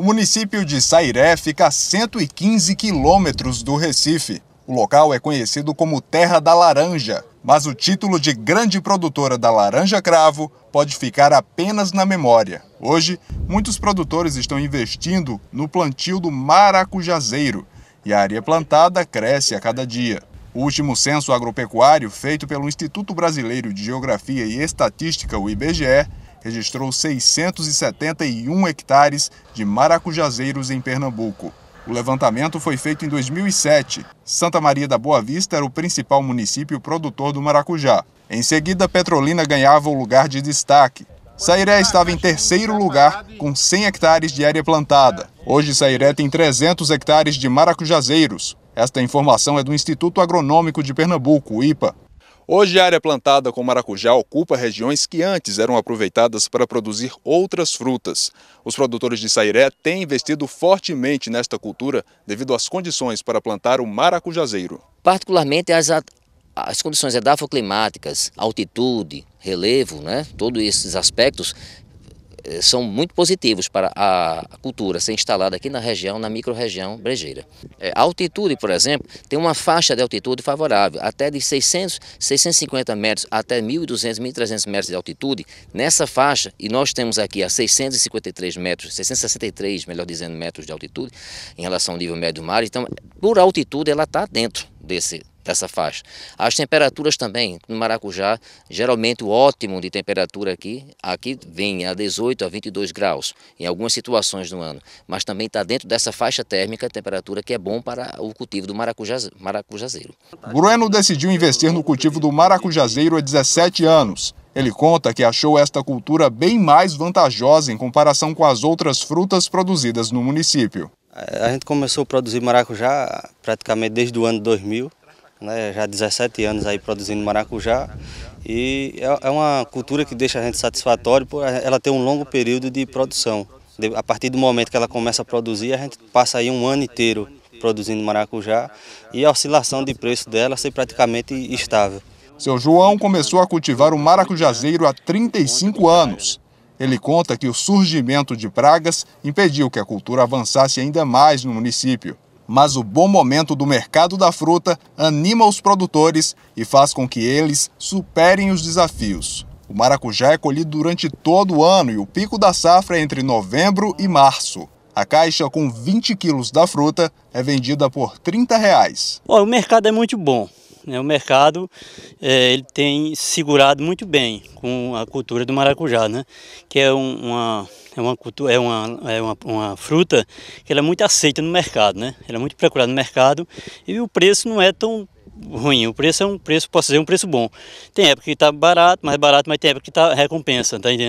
O município de Sairé fica a 115 quilômetros do Recife. O local é conhecido como Terra da Laranja, mas o título de grande produtora da laranja cravo pode ficar apenas na memória. Hoje, muitos produtores estão investindo no plantio do maracujazeiro e a área plantada cresce a cada dia. O último censo agropecuário, feito pelo Instituto Brasileiro de Geografia e Estatística, o IBGE, registrou 671 hectares de maracujazeiros em Pernambuco. O levantamento foi feito em 2007. Santa Maria da Boa Vista era o principal município produtor do maracujá. Em seguida, Petrolina ganhava o lugar de destaque. Sairé estava em terceiro lugar, com 100 hectares de área plantada. Hoje, Sairé tem 300 hectares de maracujazeiros. Esta informação é do Instituto Agronômico de Pernambuco, IPA. Hoje, a área plantada com maracujá ocupa regiões que antes eram aproveitadas para produzir outras frutas. Os produtores de Sairé têm investido fortemente nesta cultura devido às condições para plantar o maracujazeiro. Particularmente as, as condições edafoclimáticas, altitude, relevo, né? todos esses aspectos eh, são muito positivos para a cultura ser instalada aqui na região, na microrregião brejeira. É, a altitude, por exemplo, tem uma faixa de altitude favorável, até de 600, 650 metros até 1.200, 1.300 metros de altitude. Nessa faixa, e nós temos aqui a 653 metros, 663, melhor dizendo, metros de altitude, em relação ao nível médio do mar, então, por altitude, ela está dentro desse, dessa faixa. As temperaturas também, no Maracujá, geralmente o ótimo de temperatura aqui, aqui vem a 18 a 22 graus, em algumas situações no ano, mas também está dentro dessa faixa térmica, temperatura que é bom para o cultivo do maracujaz, maracujazeiro. Bruno decidiu investir no cultivo do maracujazeiro há 17 anos. Ele conta que achou esta cultura bem mais vantajosa em comparação com as outras frutas produzidas no município. A gente começou a produzir maracujá praticamente desde o ano 2000, né, já 17 anos aí produzindo maracujá. E é, é uma cultura que deixa a gente satisfatório, por ela ter um longo período de produção. A partir do momento que ela começa a produzir, a gente passa aí um ano inteiro produzindo maracujá e a oscilação de preço dela ser praticamente estável. Seu João começou a cultivar o maracujazeiro há 35 anos. Ele conta que o surgimento de pragas impediu que a cultura avançasse ainda mais no município mas o bom momento do mercado da fruta anima os produtores e faz com que eles superem os desafios. O maracujá é colhido durante todo o ano e o pico da safra é entre novembro e março. A caixa com 20 quilos da fruta é vendida por R$ 30. Reais. Olha, o mercado é muito bom né, o mercado é, ele tem segurado muito bem com a cultura do maracujá, né? Que é uma é uma cultura é uma, é uma, uma fruta que ela é muito aceita no mercado, né? Ela é muito procurada no mercado e o preço não é tão ruim. O preço é um preço, posso dizer, um preço bom. Tem época que está barato, mais barato, mas tem época que está recompensa, tá entendendo?